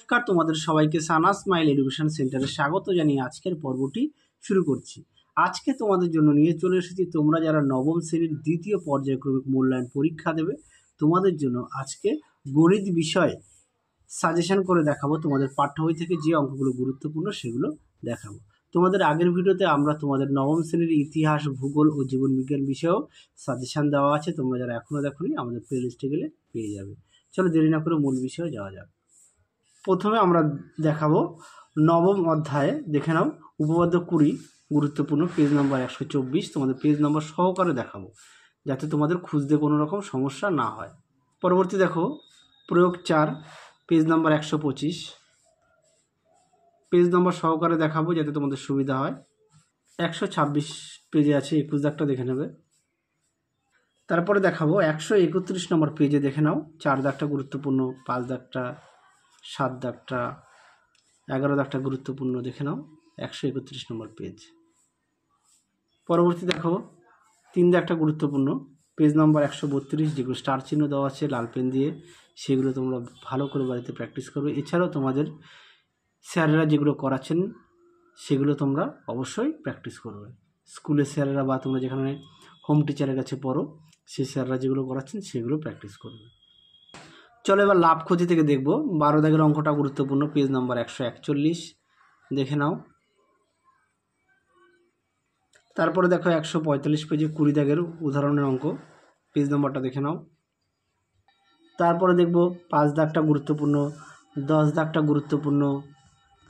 নমস্কার তোমাদের সবাইকে সানা স্মাইল এডুকেশন সেন্টারে স্বাগত জানিয়ে আজকের পর্বটি শুরু করছি আজকে তোমাদের জন্য নিয়ে চলে এসেছি তোমরা যারা নবম শ্রেণীর দ্বিতীয় পর্যায়ক্রমিক মূল্যায়ন পরীক্ষা দেবে তোমাদের জন্য আজকে গণিত বিষয়ে সাজেশন করে দেখাবো তোমাদের পাঠ্য বই থেকে যে অঙ্কগুলো গুরুত্বপূর্ণ সেগুলো দেখাবো তোমাদের আগের ভিডিওতে আমরা তোমাদের নবম শ্রেণীর ইতিহাস ভূগোল ও জীবনবিজ্ঞান বিষয়েও সাজেশন দেওয়া আছে তোমরা যারা এখনও দেখোনি আমাদের প্লে লিস্টে গেলে পেয়ে যাবে চলো দেরি না করে মূল বিষয়ে যাওয়া যাক প্রথমে আমরা দেখাবো নবম অধ্যায়ে দেখে নাও উপপাদ্য কুড়ি গুরুত্বপূর্ণ পেজ নাম্বার একশো চব্বিশ তোমাদের পেজ নাম্বার সহকারে দেখাবো যাতে তোমাদের খুঁজতে কোনো রকম সমস্যা না হয় পরবর্তী দেখো প্রয়োগ চার পেজ নাম্বার একশো পঁচিশ পেজ নাম্বার সহকারে দেখাবো যাতে তোমাদের সুবিধা হয় একশো ছাব্বিশ পেজে আছে একুশ দাগটা দেখে নেবে তারপরে দেখাবো একশো একত্রিশ নম্বর পেজে দেখে নাও চার দাগটা গুরুত্বপূর্ণ পাঁচ দাগটা সাত দাগটা এগারো দাগটা গুরুত্বপূর্ণ দেখে নাও একশো একত্রিশ নম্বর পেজ পরবর্তী দেখো তিন দাগটা গুরুত্বপূর্ণ পেজ নাম্বার একশো বত্রিশ যেগুলো স্টার চিহ্ন দেওয়া আছে লাল পেন দিয়ে সেগুলো তোমরা ভালো করে বাড়িতে প্র্যাকটিস করবে এছাড়াও তোমাদের স্যারেরা যেগুলো করাচ্ছেন সেগুলো তোমরা অবশ্যই প্র্যাকটিস করবে স্কুলের স্যারেরা বা তোমরা যেখানে হোম টিচারের কাছে পড়ো সেই স্যাররা যেগুলো করাচ্ছেন সেগুলো প্র্যাকটিস করবে চলো এবার লাভ ক্ষতি থেকে দেখব বারো দাগের অঙ্কটা গুরুত্বপূর্ণ পেজ নাম্বার একশো একচল্লিশ দেখে নাও তারপরে দেখো একশো পঁয়তাল্লিশ পেজে কুড়ি দাগের উদাহরণের অঙ্ক পেজ নাম্বারটা দেখে নাও তারপরে দেখব পাঁচ দাগটা গুরুত্বপূর্ণ দশ দাগটা গুরুত্বপূর্ণ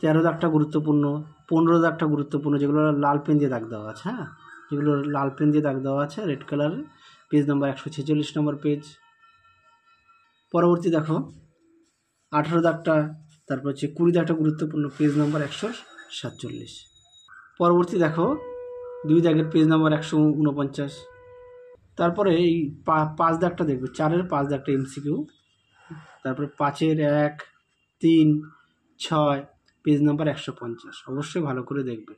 তেরো দাগটা গুরুত্বপূর্ণ পনেরো দাগটা গুরুত্বপূর্ণ যেগুলো লাল পেন দিয়ে দাগ দেওয়া আছে হ্যাঁ যেগুলো লাল পেন দিয়ে দাগ দেওয়া আছে রেড কালারের পেজ নাম্বার একশো ছেচল্লিশ নম্বর পেজ পরবর্তী দেখো আঠেরো দাগটা তারপর হচ্ছে কুড়ি দাগটা গুরুত্বপূর্ণ পেজ নম্বর একশো সাতচল্লিশ পরবর্তী দেখো দুই দাগের পেজ নম্বর একশো উনপঞ্চাশ তারপরে এই পাঁচ দাগটা দেখবে চারের পাঁচ দাগটা এমসিকিউ তারপরে পাঁচের এক তিন ছয় পেজ নাম্বার একশো পঞ্চাশ অবশ্যই ভালো করে দেখবে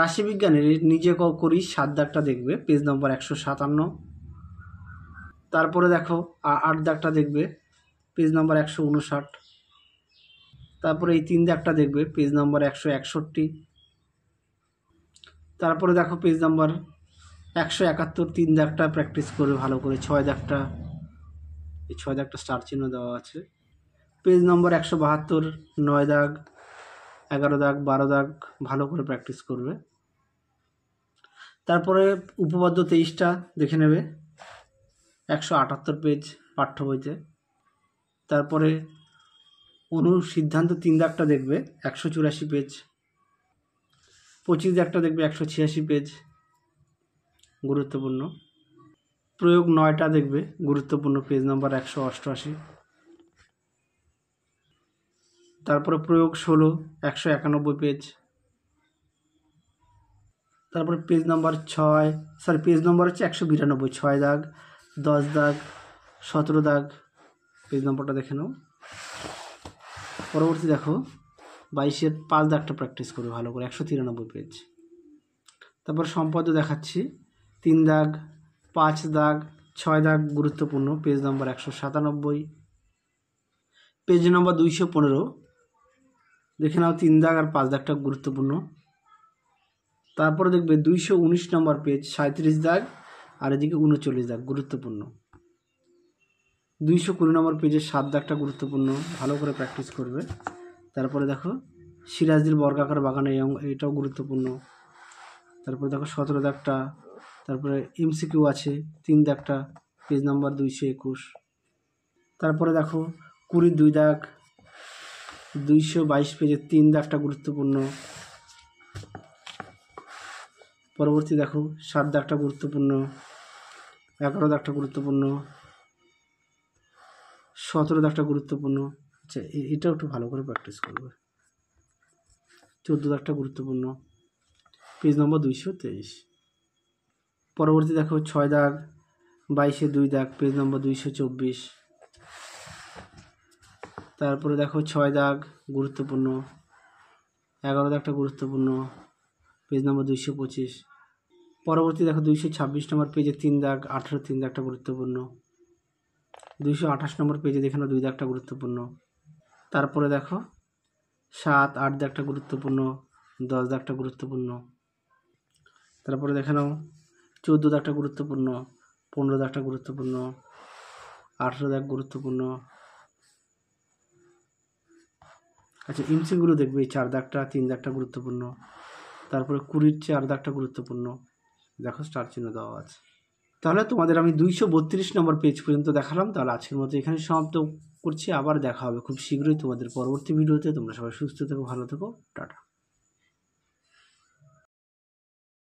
রাশিবিজ্ঞানের নিজে করি সাত দাগটা দেখবে পেজ নম্বর একশো সাতান্ন তারপরে দেখো আট দাগটা দেখবে পেজ নাম্বার একশো উনষাট তারপরে এই তিন দাগটা দেখবে পেজ নাম্বার একশো একষট্টি তারপরে দেখো পেজ নাম্বার একশো একাত্তর তিন দাগটা প্র্যাকটিস করবে ভালো করে ছয় দাগটা এই ছয় দাগটা স্টার চিহ্ন দেওয়া আছে পেজ নম্বর একশো বাহাত্তর নয় দাগ এগারো দাগ বারো দাগ ভালো করে প্র্যাকটিস করবে তারপরে উপপাদ্য তেইশটা দেখে নেবে একশো আটাত্তর পেজ পাঠ্য বইতে তারপরে অনু সিদ্ধান্ত তিন দাগটা দেখবে একশো চুরাশি পেজ পঁচিশ দাগটা দেখবে একশো ছিয়াশি পেজ গুরুত্বপূর্ণ প্রয়োগ নয়টা দেখবে গুরুত্বপূর্ণ পেজ নাম্বার একশো অষ্টআশি তারপরে প্রয়োগ ষোলো একশো একানব্বই পেজ তারপরে পেজ নাম্বার ছয় সরি পেজ নাম্বার হচ্ছে একশো বিরানব্বই ছয় দাগ দশ দাগ সতেরো দাগ পেজ নম্বরটা দেখে নাও পরবর্তী দেখো বাইশের পাঁচ দাগটা প্র্যাকটিস করো ভালো করে একশো তিরানব্বই পেজ তারপর সম্পদ দেখাচ্ছি তিন দাগ পাঁচ দাগ ছয় দাগ গুরুত্বপূর্ণ পেজ নম্বর একশো সাতানব্বই পেজ নম্বর দুইশো পনেরো দেখে নাও তিন দাগ আর পাঁচ দাগটা গুরুত্বপূর্ণ তারপরে দেখবে দুইশো উনিশ নম্বর পেজ সাঁত্রিশ দাগ আর এদিকে উনচল্লিশ দাগ গুরুত্বপূর্ণ দুইশো কুড়ি নম্বর পেজের সাত দাগটা গুরুত্বপূর্ণ ভালো করে প্র্যাকটিস করবে তারপরে দেখো সিরাজদির বর্গাকার বাগানে এইটাও গুরুত্বপূর্ণ তারপরে দেখো সতেরো দাগটা তারপরে এমসিকিউ আছে তিন দাগটা পেজ নাম্বার দুইশো একুশ তারপরে দেখো কুড়ি দুই দাগ দুইশো বাইশ পেজের তিন দাগটা গুরুত্বপূর্ণ পরবর্তী দেখো সাত দাগটা গুরুত্বপূর্ণ এগারো দাগটা গুরুত্বপূর্ণ সতেরো দাগটা গুরুত্বপূর্ণ আচ্ছা এটাও একটু ভালো করে প্র্যাকটিস করবে চোদ্দো দাগটা গুরুত্বপূর্ণ পেজ নম্বর দুইশো তেইশ পরবর্তী দেখো ছয় দাগ বাইশে দুই দাগ পেজ নম্বর দুইশো চব্বিশ তারপরে দেখো ছয় দাগ গুরুত্বপূর্ণ এগারো দাগটা গুরুত্বপূর্ণ পেজ নম্বর দুইশো পঁচিশ পরবর্তী দেখো দুইশো ছাব্বিশ নম্বর পেজে তিন দাগ আঠেরো তিন দাগটা গুরুত্বপূর্ণ দুইশো আঠাশ নম্বর পেজে দেখে দুই দাগটা গুরুত্বপূর্ণ তারপরে দেখো সাত আট দাগটা গুরুত্বপূর্ণ দশ দাগটা গুরুত্বপূর্ণ তারপরে দেখে নাও চোদ্দো দাগটা গুরুত্বপূর্ণ পনেরো দাগটা গুরুত্বপূর্ণ আঠেরো দাগ গুরুত্বপূর্ণ আচ্ছা ইমসিগুলো দেখবে চার দাগটা তিন দাগটা গুরুত্বপূর্ণ তারপরে কুড়ির চেয়ে আর একটা গুরুত্বপূর্ণ দেখো স্টার চিহ্ন দেওয়া আছে তাহলে তোমাদের আমি দুইশো বত্রিশ নম্বর পেজ পর্যন্ত দেখালাম তাহলে আজকের মতো এখানে সমাপ্ত করছি আবার দেখা হবে খুব শীঘ্রই তোমাদের পরবর্তী ভিডিওতে তোমরা সবাই সুস্থ থেকো ভালো থেকো টাটা